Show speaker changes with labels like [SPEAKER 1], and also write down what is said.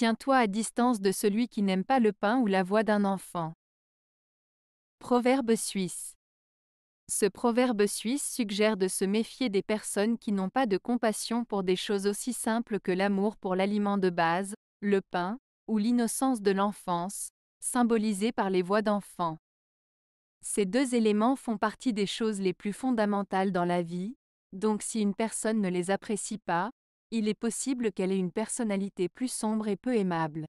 [SPEAKER 1] Tiens-toi à distance de celui qui n'aime pas le pain ou la voix d'un enfant. Proverbe suisse. Ce proverbe suisse suggère de se méfier des personnes qui n'ont pas de compassion pour des choses aussi simples que l'amour pour l'aliment de base, le pain, ou l'innocence de l'enfance, symbolisée par les voix d'enfants. Ces deux éléments font partie des choses les plus fondamentales dans la vie, donc si une personne ne les apprécie pas, il est possible qu'elle ait une personnalité plus sombre et peu aimable.